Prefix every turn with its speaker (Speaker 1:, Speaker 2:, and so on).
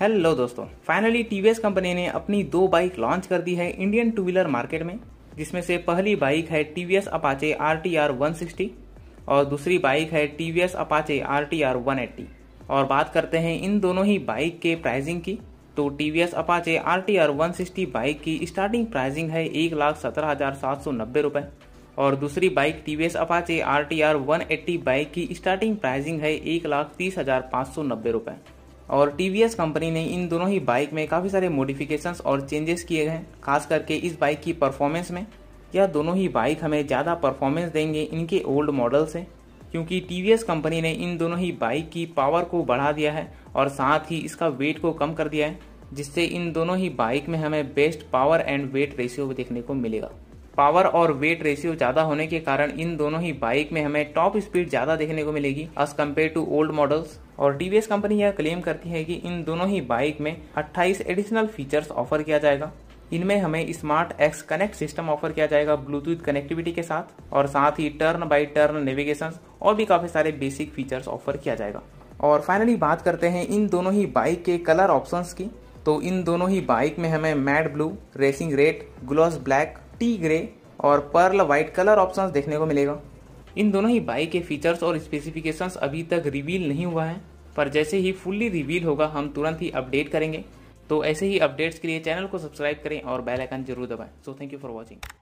Speaker 1: hello दोस्तों finally TVS company ने अपनी दो बाइक लॉन्च कर दी है इंडियन टू व्हीलर मार्केट में जिसमें से पहली बाइक है TVS Apache R T R one sixty और दूसरी बाइक है TVS Apache R T R one eighty और बात करते हैं इन दोनों ही बाइक के प्राइसिंग की तो TVS Apache R T R one sixty bike की स्टार्टिंग प्राइसिंग है एक लाख सत्रह हजार सात सौ नब्बे रुपए और दूसरी bike TVS Apache R T R one eighty bike की स्टार्टिंग प्राइसिंग है एक लाख तीस हजार पाँच सौ नब्बे रुपए और टी कंपनी ने इन दोनों ही बाइक में काफ़ी सारे मॉडिफिकेशंस और चेंजेस किए हैं खास करके इस बाइक की परफॉर्मेंस में यह दोनों ही बाइक हमें ज़्यादा परफॉर्मेंस देंगे इनके ओल्ड मॉडल से क्योंकि टी कंपनी ने इन दोनों ही बाइक की पावर को बढ़ा दिया है और साथ ही इसका वेट को कम कर दिया है जिससे इन दोनों ही बाइक में हमें best power and weight ratio देखने को मिलेगा पावर और वेट रेशियो ज़्यादा होने के कारण इन दोनों ही बाइक में हमें टॉप स्पीड ज़्यादा देखने को मिलेगी as compare to old models और टीवीएस कंपनी यह क्लेम करती है कि इन दोनों ही बाइक में 28 एडिशनल फीचर्स ऑफर किया जाएगा इनमें हमें smart X connect system offer किया जाएगा ब्लूटूथ कनेक्टिविटी के साथ और साथ ही टर्न बाय टर्न नेविगेशन और भी काफ़ी सारे बेसिक फीचर्स ऑफर किया जाएगा और फाइनली बात करते हैं इन दोनों ही बाइक के कलर ऑप्शंस की तो इन दोनों ही बाइक में हमें matte blue racing red gloss black T grey और पर्ल व्हाइट कलर ऑप्शन देखने को मिलेगा इन दोनों ही बाइक के फीचर्स और स्पेसिफिकेशंस अभी तक रिवील नहीं हुआ है पर जैसे ही फुल्ली रिवील होगा हम तुरंत ही अपडेट करेंगे तो ऐसे ही अपडेट्स के लिए चैनल को सब्सक्राइब करें और बेल आइकन जरूर दबाएं so thank you for watching